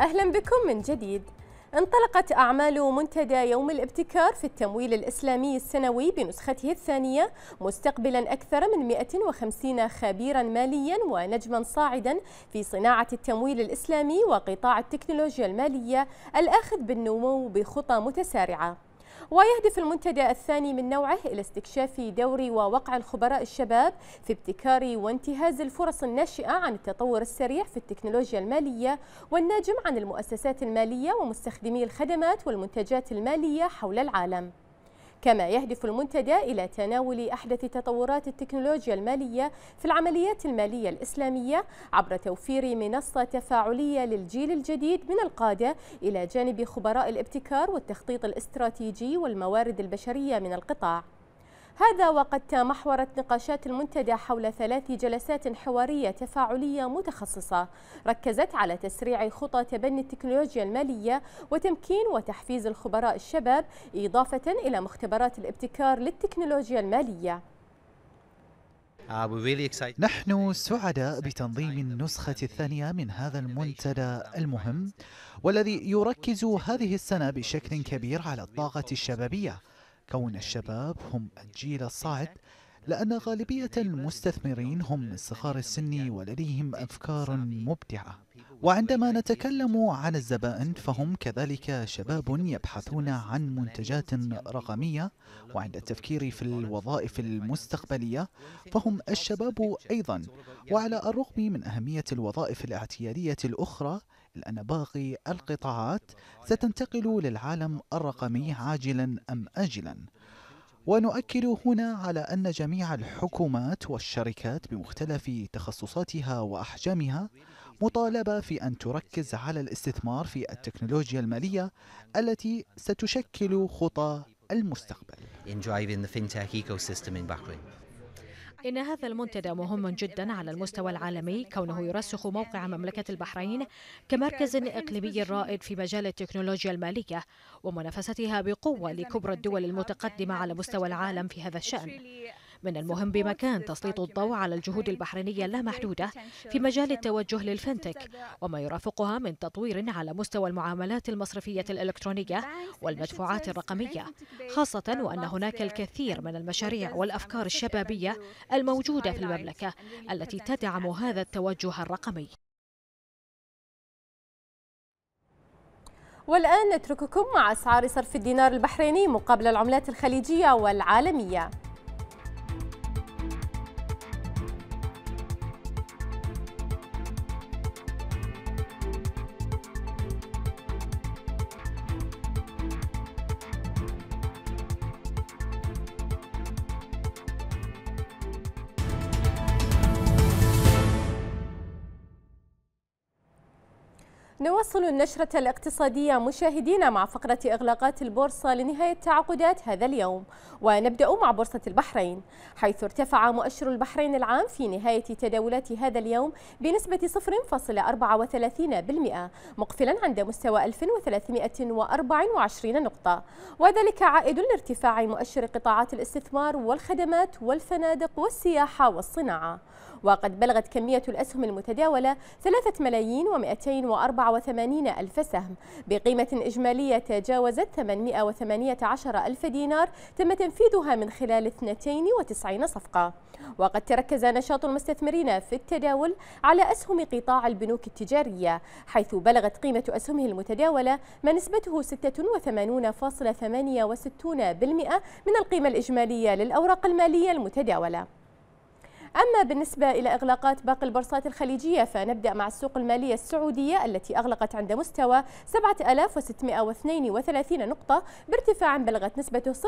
أهلا بكم من جديد انطلقت أعمال منتدى يوم الابتكار في التمويل الإسلامي السنوي بنسخته الثانية مستقبلا أكثر من 150 خبيرا ماليا ونجما صاعدا في صناعة التمويل الإسلامي وقطاع التكنولوجيا المالية الآخذ بالنمو بخطى متسارعة ويهدف المنتدى الثاني من نوعه إلى استكشاف دور ووقع الخبراء الشباب في ابتكار وانتهاز الفرص الناشئة عن التطور السريع في التكنولوجيا المالية والناجم عن المؤسسات المالية ومستخدمي الخدمات والمنتجات المالية حول العالم كما يهدف المنتدى إلى تناول أحدث تطورات التكنولوجيا المالية في العمليات المالية الإسلامية عبر توفير منصة تفاعلية للجيل الجديد من القادة إلى جانب خبراء الابتكار والتخطيط الاستراتيجي والموارد البشرية من القطاع هذا وقد تمحورت نقاشات المنتدى حول ثلاث جلسات حوارية تفاعلية متخصصة ركزت على تسريع خطى تبني التكنولوجيا المالية وتمكين وتحفيز الخبراء الشباب إضافة إلى مختبرات الابتكار للتكنولوجيا المالية نحن سعداء بتنظيم النسخة الثانية من هذا المنتدى المهم والذي يركز هذه السنة بشكل كبير على الطاقة الشبابية كون الشباب هم الجيل الصاعد لأن غالبية المستثمرين هم من صغار السن ولديهم أفكار مبدعة وعندما نتكلم عن الزبائن فهم كذلك شباب يبحثون عن منتجات رقمية وعند التفكير في الوظائف المستقبلية فهم الشباب أيضا وعلى الرغم من أهمية الوظائف الاعتيادية الأخرى لأن باقي القطاعات ستنتقل للعالم الرقمي عاجلا أم آجلا ونؤكد هنا على أن جميع الحكومات والشركات بمختلف تخصصاتها وأحجامها مطالبة في أن تركز على الاستثمار في التكنولوجيا المالية التي ستشكل خطى المستقبل. إن هذا المنتدى مهم جدا على المستوى العالمي كونه يرسخ موقع مملكة البحرين كمركز إقليمي رائد في مجال التكنولوجيا المالية ومنافستها بقوة لكبرى الدول المتقدمة على مستوى العالم في هذا الشأن من المهم بمكان تسليط الضوء على الجهود البحرينية اللامحدودة في مجال التوجه للفنتك وما يرافقها من تطوير على مستوى المعاملات المصرفية الإلكترونية والمدفوعات الرقمية خاصة وأن هناك الكثير من المشاريع والأفكار الشبابية الموجودة في المملكة التي تدعم هذا التوجه الرقمي والآن نترككم مع أسعار صرف الدينار البحريني مقابل العملات الخليجية والعالمية نواصل النشرة الاقتصادية مشاهدينا مع فقرة إغلاقات البورصة لنهاية تعاقدات هذا اليوم ونبدأ مع بورصة البحرين حيث ارتفع مؤشر البحرين العام في نهاية تداولات هذا اليوم بنسبة 0.34% مقفلا عند مستوى 1324 نقطة وذلك عائد لارتفاع مؤشر قطاعات الاستثمار والخدمات والفنادق والسياحة والصناعة وقد بلغت كمية الأسهم المتداولة 3 ملايين و284 ألف سهم بقيمة إجمالية تجاوزت 818 ألف دينار تم تنفيذها من خلال 92 صفقة وقد تركز نشاط المستثمرين في التداول على أسهم قطاع البنوك التجارية حيث بلغت قيمة أسهمه المتداولة ما نسبته 86.68% من القيمة الإجمالية للأوراق المالية المتداولة أما بالنسبة إلى إغلاقات باقي البورصات الخليجية فنبدأ مع السوق المالية السعودية التي أغلقت عند مستوى 7632 نقطة بارتفاع بلغت نسبته 0.78%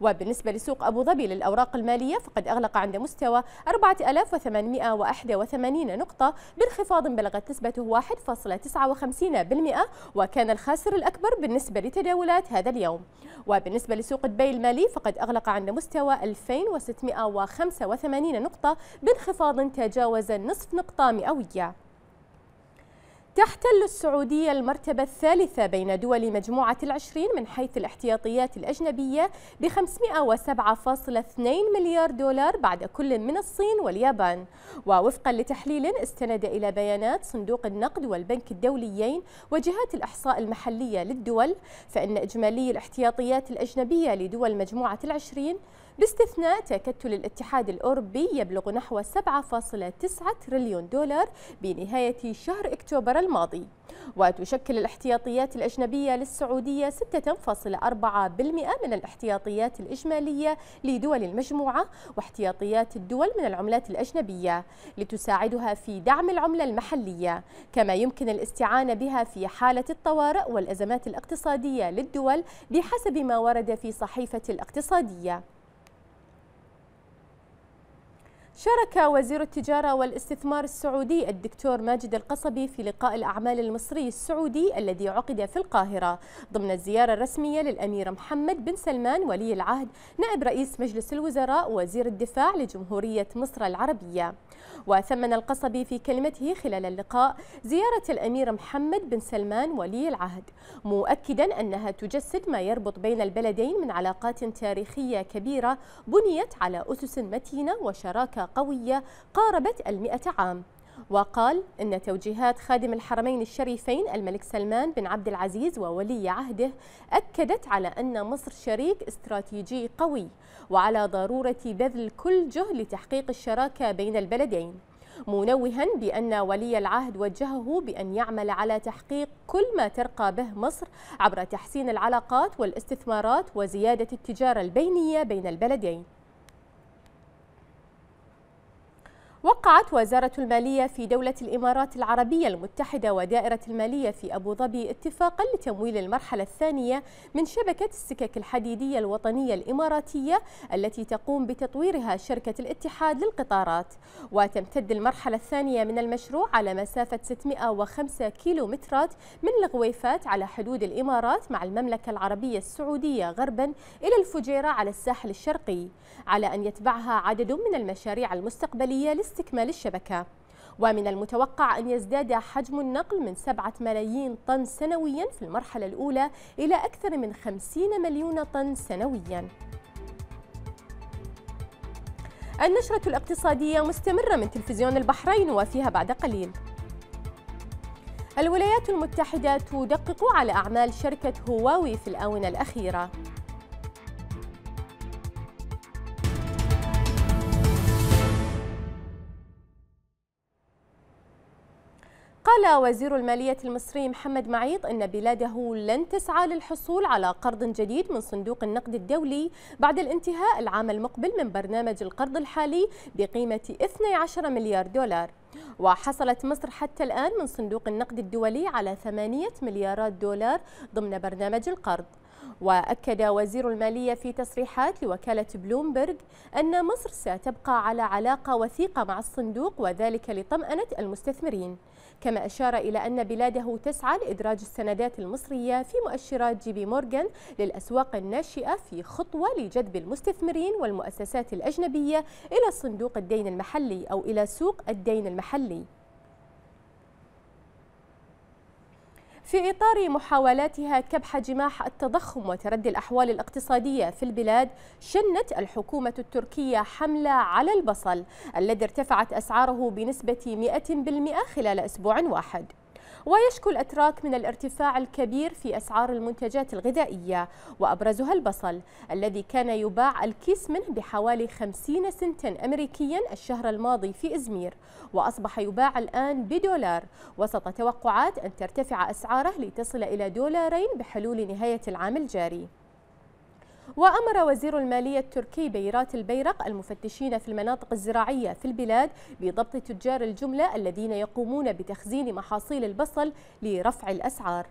وبالنسبة لسوق أبو ظبي للأوراق المالية فقد أغلق عند مستوى 4881 نقطة بانخفاض بلغت نسبته 1.59% وكان الخاسر الأكبر بالنسبة لتداولات هذا اليوم وبالنسبة لسوق دبي المالي فقد أغلق عند مستوى 2685 نقطة بانخفاض تجاوز النصف نقطة مئوية تحتل السعودية المرتبة الثالثة بين دول مجموعة العشرين من حيث الاحتياطيات الأجنبية ب 507.2 مليار دولار بعد كل من الصين واليابان ووفقا لتحليل استند إلى بيانات صندوق النقد والبنك الدوليين وجهات الإحصاء المحلية للدول فإن إجمالي الاحتياطيات الأجنبية لدول مجموعة العشرين باستثناء تكتل الاتحاد الأوروبي يبلغ نحو 7.9 تريليون دولار بنهاية شهر أكتوبر الماضي وتشكل الاحتياطيات الأجنبية للسعودية 6.4% من الاحتياطيات الإجمالية لدول المجموعة واحتياطيات الدول من العملات الأجنبية لتساعدها في دعم العملة المحلية كما يمكن الاستعانة بها في حالة الطوارئ والأزمات الاقتصادية للدول بحسب ما ورد في صحيفة الاقتصادية شارك وزير التجارة والاستثمار السعودي الدكتور ماجد القصبي في لقاء الأعمال المصري السعودي الذي عقد في القاهرة ضمن الزيارة الرسمية للأمير محمد بن سلمان ولي العهد نائب رئيس مجلس الوزراء وزير الدفاع لجمهورية مصر العربية وثمن القصبي في كلمته خلال اللقاء زيارة الأمير محمد بن سلمان ولي العهد مؤكدا أنها تجسد ما يربط بين البلدين من علاقات تاريخية كبيرة بنيت على أسس متينة وشراكة قوية قاربت المئة عام وقال إن توجيهات خادم الحرمين الشريفين الملك سلمان بن عبد العزيز وولي عهده أكدت على أن مصر شريك استراتيجي قوي وعلى ضرورة بذل كل جهد لتحقيق الشراكة بين البلدين منوها بأن ولي العهد وجهه بأن يعمل على تحقيق كل ما ترقى به مصر عبر تحسين العلاقات والاستثمارات وزيادة التجارة البينية بين البلدين وقعت وزارة المالية في دولة الإمارات العربية المتحدة ودائرة المالية في أبو ظبي اتفاقا لتمويل المرحلة الثانية من شبكة السكك الحديدية الوطنية الإماراتية التي تقوم بتطويرها شركة الاتحاد للقطارات وتمتد المرحلة الثانية من المشروع على مسافة 605 كيلومترات من الغويفات على حدود الإمارات مع المملكة العربية السعودية غربا إلى الفجيرة على الساحل الشرقي على أن يتبعها عدد من المشاريع المستقبلية استكمال الشبكة ومن المتوقع أن يزداد حجم النقل من 7 ملايين طن سنويا في المرحلة الأولى إلى أكثر من 50 مليون طن سنويا النشرة الاقتصادية مستمرة من تلفزيون البحرين وفيها بعد قليل الولايات المتحدة تدقق على أعمال شركة هواوي في الآونة الأخيرة قال وزير المالية المصري محمد معيط أن بلاده لن تسعى للحصول على قرض جديد من صندوق النقد الدولي بعد الانتهاء العام المقبل من برنامج القرض الحالي بقيمة 12 مليار دولار وحصلت مصر حتى الآن من صندوق النقد الدولي على 8 مليارات دولار ضمن برنامج القرض وأكد وزير المالية في تصريحات لوكالة بلومبرغ أن مصر ستبقى على علاقة وثيقة مع الصندوق وذلك لطمأنة المستثمرين كما أشار إلى أن بلاده تسعى لإدراج السندات المصرية في مؤشرات جي بي مورغان للأسواق الناشئة في خطوة لجذب المستثمرين والمؤسسات الأجنبية إلى صندوق الدين المحلي أو إلى سوق الدين المحلي في إطار محاولاتها كبح جماح التضخم وتردي الأحوال الاقتصادية في البلاد شنت الحكومة التركية حملة على البصل الذي ارتفعت أسعاره بنسبة 100% خلال أسبوع واحد ويشكو الأتراك من الارتفاع الكبير في أسعار المنتجات الغذائية وأبرزها البصل الذي كان يباع الكيس منه بحوالي 50 سنتا أمريكيا الشهر الماضي في إزمير وأصبح يباع الآن بدولار وسط توقعات أن ترتفع أسعاره لتصل إلى دولارين بحلول نهاية العام الجاري وأمر وزير المالية التركي بيرات البيرق المفتشين في المناطق الزراعية في البلاد بضبط تجار الجملة الذين يقومون بتخزين محاصيل البصل لرفع الأسعار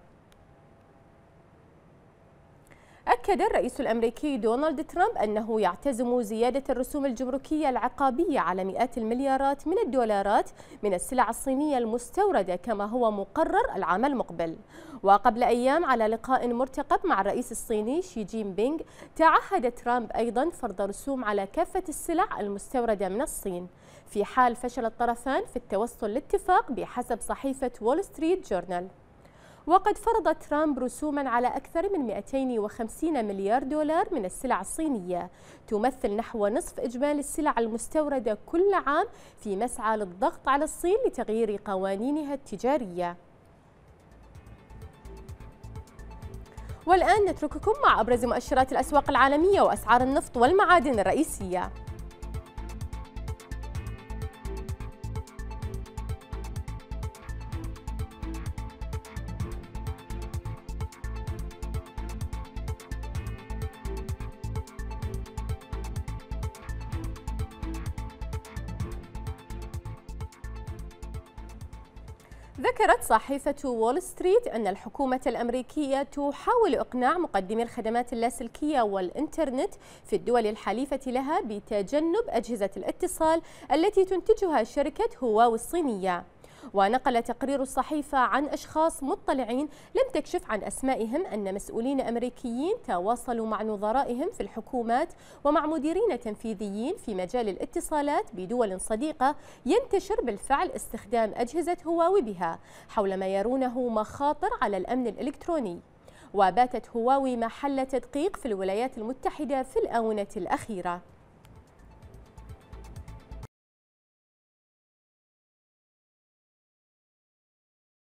أكد الرئيس الأمريكي دونالد ترامب أنه يعتزم زيادة الرسوم الجمركية العقابية على مئات المليارات من الدولارات من السلع الصينية المستوردة كما هو مقرر العام المقبل وقبل أيام على لقاء مرتقب مع الرئيس الصيني شي جين بينغ تعهد ترامب أيضا فرض رسوم على كافة السلع المستوردة من الصين في حال فشل الطرفان في التوصل لاتفاق بحسب صحيفة وول ستريت جورنال وقد فرض ترامب رسوما على أكثر من 250 مليار دولار من السلع الصينية تمثل نحو نصف إجمالي السلع المستوردة كل عام في مسعى للضغط على الصين لتغيير قوانينها التجارية والآن نترككم مع أبرز مؤشرات الأسواق العالمية وأسعار النفط والمعادن الرئيسية ذكرت صحيفة وول ستريت أن الحكومة الأمريكية تحاول إقناع مقدمي الخدمات اللاسلكية والإنترنت في الدول الحليفة لها بتجنب أجهزة الاتصال التي تنتجها شركة هواوي الصينية ونقل تقرير الصحيفة عن أشخاص مطلعين لم تكشف عن أسمائهم أن مسؤولين أمريكيين تواصلوا مع نظرائهم في الحكومات ومع مديرين تنفيذيين في مجال الاتصالات بدول صديقة ينتشر بالفعل استخدام أجهزة هواوي بها حول ما يرونه مخاطر على الأمن الإلكتروني وباتت هواوي محل تدقيق في الولايات المتحدة في الآونة الأخيرة